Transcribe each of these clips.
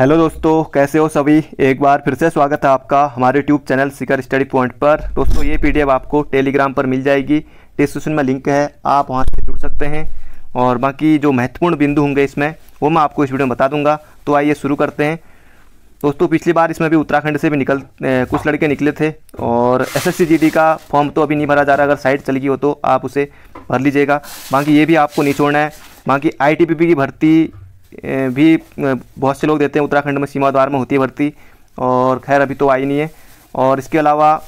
hello दोस्तों कैसे हो सभी एक बार फिर से स्वागत है आपका हमारे YouTube channel Sikar study point पर दोस्तों ये पीडीएफ आपको टेलीग्राम पर मिल जाएगी डिस्क्रिप्शन में लिंक है आप वहाँ से जुड़ सकते हैं और बाकी जो महत्वपूर्ण बिंदु होंगे इसमें वो मैं आपको इस वीडियो में बता दूंगा तो आइए शुरू करते हैं दोस्तों पिछली बार इसमें भी उत्तराखंड से भी निकल ए, कुछ लड़के निकले थे और एस एस का फॉर्म तो अभी नहीं भरा जा रहा अगर साइट चल गई हो तो आप उसे भर लीजिएगा बाकी ये भी आपको नहीं छोड़ना है बाकी आई की भर्ती भी बहुत से लोग देते हैं उत्तराखंड में सीमा द्वार में होती है भर्ती और खैर अभी तो आई नहीं है और इसके अलावा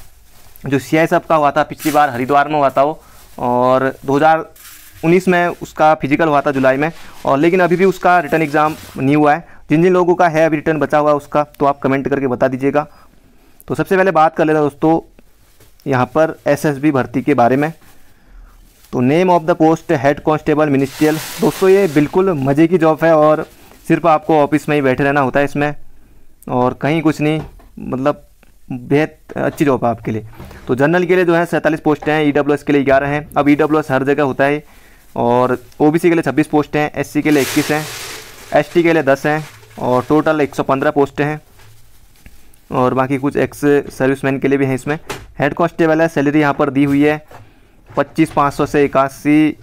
जो सी आई का हुआ था पिछली बार हरिद्वार में हुआ था वो और 2019 में उसका फिजिकल हुआ था जुलाई में और लेकिन अभी भी उसका रिटर्न एग्ज़ाम नहीं हुआ है जिन जिन लोगों का है अभी रिटर्न बचा हुआ है उसका तो आप कमेंट करके बता दीजिएगा तो सबसे पहले बात कर लेता दोस्तों यहाँ पर एसएसबी भर्ती के बारे में तो name of the post head constable ministerial दोस्तों ये बिल्कुल मज़े की जॉब है और सिर्फ आपको ऑफिस में ही बैठे रहना होता है इसमें और कहीं कुछ नहीं मतलब बेहद अच्छी जॉब है आपके लिए तो जनरल के लिए जो है सैंतालीस पोस्ट हैं ई e के लिए ग्यारह हैं अब ई e हर जगह होता है और ओ के लिए छब्बीस पोस्ट हैं एस के लिए इक्कीस हैं एस के लिए दस हैं और टोटल एक सौ पंद्रह पोस्ट हैं और बाकी कुछ एक्स सर्विसमैन के लिए भी हैं इसमें हेड कॉन्स्टेबल है सैलरी यहाँ पर दी हुई है पच्चीस पाँच सौ से इक्यासी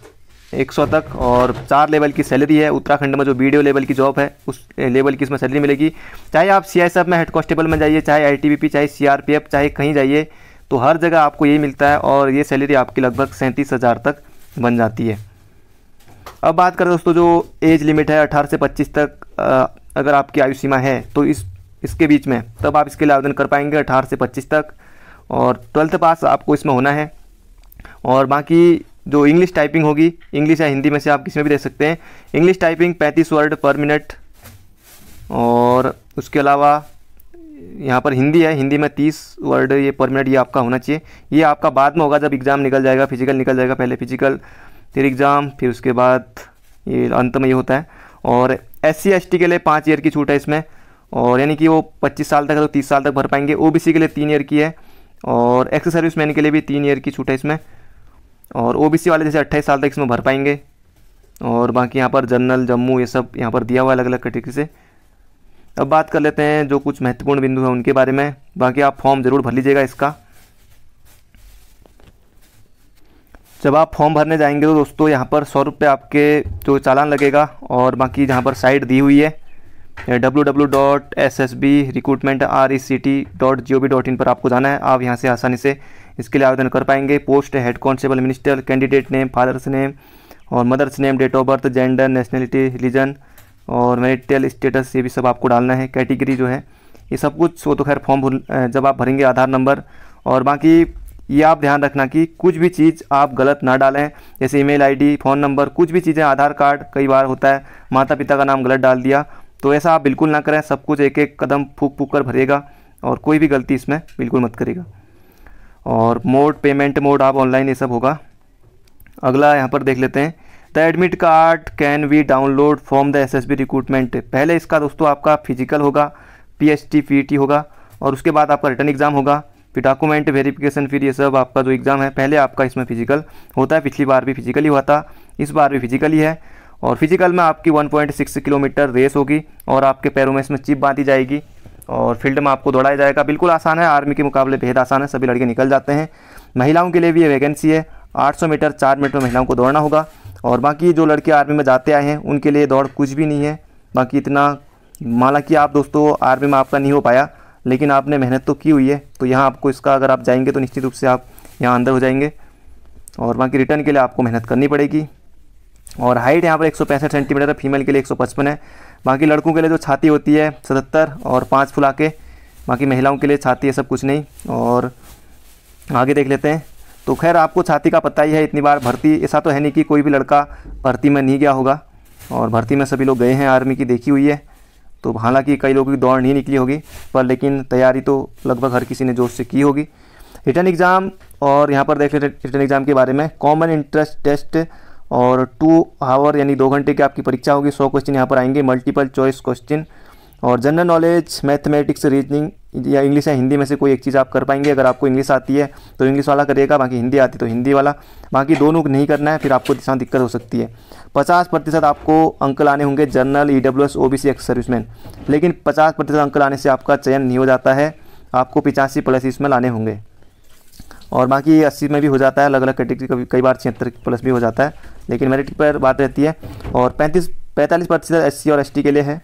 एक सौ तक और चार लेवल की सैलरी है उत्तराखंड में जो वीडियो लेवल की जॉब है उस लेवल की इसमें सैलरी मिलेगी चाहे आप सी आई में हेड कॉन्स्टेबल में जाइए चाहे आई चाहे सी चाहे कहीं जाइए तो हर जगह आपको यही मिलता है और ये सैलरी आपकी लगभग सैंतीस हज़ार तक बन जाती है अब बात करें दोस्तों जो एज लिमिट है अठारह से पच्चीस तक अगर आपकी आयु सीमा है तो इस इसके बीच में तब आप इसके लिए आवेदन कर पाएंगे अठारह से पच्चीस तक और ट्वेल्थ पास आपको इसमें होना है और बाकी जो इंग्लिश टाइपिंग होगी इंग्लिश या हिंदी में से आप किसी में भी देख सकते हैं इंग्लिश टाइपिंग पैंतीस वर्ड पर मिनट और उसके अलावा यहाँ पर हिंदी है हिंदी में तीस वर्ड ये पर मिनट ये आपका होना चाहिए ये आपका बाद में होगा जब एग्ज़ाम निकल जाएगा फिजिकल निकल जाएगा पहले फिजिकल फिर एग्ज़ाम फिर उसके बाद ये अंत में ये होता है और एस सी एस टी के लिए पाँच ईयर की छूट है इसमें और यानी कि वो पच्चीस साल तक है तो तीस साल तक भर पाएंगे ओ बी सी के लिए तीन ईयर की है और एक्स सर्विस मैन के लिए भी तीन ईयर की छूट है इसमें और ओबीसी वाले जैसे अट्ठाईस साल तक इसमें भर पाएंगे और बाकी यहाँ पर जनरल जम्मू ये सब यहाँ पर दिया हुआ है अलग अलग कैटेगरी से अब बात कर लेते हैं जो कुछ महत्वपूर्ण बिंदु हैं उनके बारे में बाकी आप फॉर्म ज़रूर भर लीजिएगा इसका जब आप फॉर्म भरने जाएंगे तो दोस्तों यहाँ पर सौ रुपये आपके जो चालान लगेगा और बाकी जहाँ पर साइड दी हुई है W W dot S S B recruitment R E C T dot G O dot in पर आपको जाना है आप यहाँ से आसानी से इसके लिए आवेदन कर पाएंगे post head constable minister candidate name father's name और mother's name date of birth gender nationality religion और मेरिटल स्टेटस ये भी सब आपको डालना है कैटेगरी जो है ये सब कुछ वो तो खैर फॉर्म जब आप भरेंगे आधार नंबर और बाकी ये आप ध्यान रखना कि कुछ भी चीज़ आप गलत ना डालें जैसे ईमेल आईडी फ़ोन नंबर कुछ भी चीज़ें आधार कार्ड कई बार होता है माता पिता का नाम गलत डाल दिया तो ऐसा आप बिल्कुल ना करें सब कुछ एक एक कदम फूक फूक कर भरेगा और कोई भी गलती इसमें बिल्कुल मत करेगा और मोड पेमेंट मोड आप ऑनलाइन ये सब होगा अगला यहाँ पर देख लेते हैं the admit card can we download from the S S B recruitment पहले इसका दोस्तों आपका फिजिकल होगा P H T P T होगा और उसके बाद आपका रिटर्न एग्ज़ाम होगा फिर डॉक्यूमेंट वेरिफिकेशन फिर ये सब आपका जो एग्ज़ाम है पहले आपका इसमें फिजिकल होता है पिछली बार भी फिजिकली हुआ था इस बार भी फिजिकली है और फिजिकल में आपकी 1.6 किलोमीटर रेस होगी और आपके पैरों में इसमें चिप बांधी जाएगी और फील्ड में आपको दौड़ाया जाएगा बिल्कुल आसान है आर्मी के मुकाबले बेहद आसान है सभी लड़के निकल जाते हैं महिलाओं के लिए भी ये वैकेंसी है 800 मीटर चार मिनट में महिलाओं को दौड़ना होगा और बाकी जो लड़के आर्मी में जाते आए हैं उनके लिए दौड़ कुछ भी नहीं है बाकी इतना माना कि आप दोस्तों आर्मी में आपका नहीं हो पाया लेकिन आपने मेहनत तो की हुई है तो यहाँ आपको इसका अगर आप जाएंगे तो निश्चित रूप से आप यहाँ अंदर हो जाएंगे और बाकी रिटर्न के लिए आपको मेहनत करनी पड़ेगी और हाइट यहाँ पर एक सेंटीमीटर है फीमेल के लिए एक है बाकी लड़कों के लिए जो छाती होती है सतहत्तर और पाँच फुला के बाकी महिलाओं के लिए छाती है सब कुछ नहीं और आगे देख लेते हैं तो खैर आपको छाती का पता ही है इतनी बार भर्ती ऐसा तो है नहीं कि कोई भी लड़का भर्ती में नहीं गया होगा और भर्ती में सभी लोग गए हैं आर्मी की देखी हुई है तो हालांकि कई लोगों की दौड़ नहीं निकली होगी पर लेकिन तैयारी तो लगभग हर किसी ने जोश से की होगी रिटर्न एग्ज़ाम और यहाँ पर देख रिटर्न एग्ज़ाम के बारे में कॉमन इंटरेस्ट टेस्ट और टू आवर यानी दो घंटे की आपकी परीक्षा होगी सौ क्वेश्चन यहाँ पर आएंगे मल्टीपल चॉइस क्वेश्चन और जनरल नॉलेज मैथमेटिक्स रीजनिंग या इंग्लिश या हिंदी में से कोई एक चीज़ आप कर पाएंगे अगर आपको इंग्लिश आती है तो इंग्लिश वाला करिएगा बाकी हिंदी आती तो हिंदी वाला बाकी दोनों नहीं करना है फिर आपको दिशा दिक्कत हो सकती है पचास प्रतिशत आपको अंक लाने होंगे general E W S O B C ex serviceman लेकिन पचास प्रतिशत अंक लाने से आपका चयन नहीं हो जाता है आपको पिचासी प्लस इसमें लाने होंगे और बाकी अस्सी में भी हो जाता है अलग अलग कैटेगरी कई बार छिहत्तर प्लस भी हो जाता है लेकिन मेरिट पर बात रहती है और पैंतीस पैंतालीस प्रतिशत एस और एस के लिए है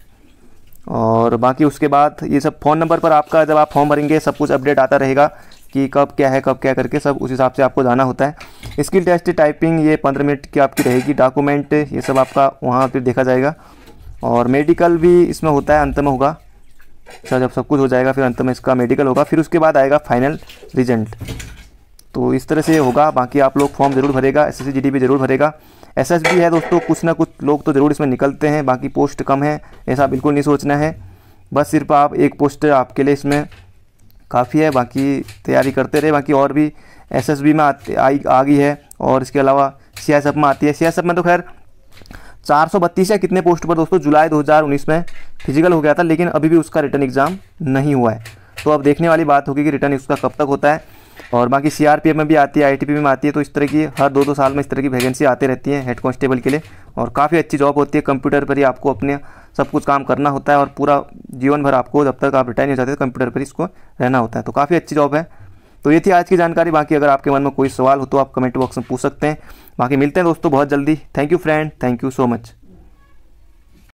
और बाकी उसके बाद ये सब फ़ोन नंबर पर आपका जब आप फॉर्म भरेंगे सब कुछ अपडेट आता रहेगा कि कब क्या है कब क्या करके सब उस हिसाब से आपको जाना होता है स्किल टेस्ट टाइपिंग ये पंद्रह मिनट की आपकी रहेगी डॉक्यूमेंट ये सब आपका वहाँ पर देखा जाएगा और मेडिकल भी इसमें होता है अंत में होगा अच्छा जब सब कुछ हो जाएगा फिर अंत में इसका मेडिकल होगा फिर उसके बाद आएगा फाइनल रिजल्ट तो इस तरह से होगा बाकी आप लोग फॉर्म ज़रूर भरेगा एस एस भी ज़रूर भरेगा एस है दोस्तों कुछ ना कुछ लोग तो ज़रूर इसमें निकलते हैं बाकी पोस्ट कम है ऐसा बिल्कुल नहीं सोचना है बस सिर्फ आप एक पोस्ट आपके लिए इसमें काफ़ी है बाकी तैयारी करते रहे बाकी और भी एस में आई आ गई है और इसके अलावा एफ में आती है एफ में तो खैर बत्तीस या कितने पोस्ट पर दोस्तों जुलाई 2019 में फिजिकल हो गया था लेकिन अभी भी उसका रिटर्न एग्ज़ाम नहीं हुआ है तो अब देखने वाली बात होगी कि रिटर्न उसका कब तक होता है और बाकी सीआरपीएफ में भी आती है आईटीपी में आती है तो इस तरह की हर दो दो साल में इस तरह की वैकेंसी आती रहती है हेड कांस्टेबल के लिए और काफ़ी अच्छी जॉब होती है कंप्यूटर पर ही आपको अपने सब कुछ काम करना होता है और पूरा जीवन भर आपको जब तक आप रिटायर नहीं हो जाते कंप्यूटर पर इसको रहना होता है तो काफ़ी अच्छी जॉब है तो ये थी आज की जानकारी बाकी अगर आपके मन में कोई सवाल हो तो आप कमेंट बॉक्स में पूछ सकते हैं बाकी मिलते हैं दोस्तों बहुत जल्दी thank you friend thank you so much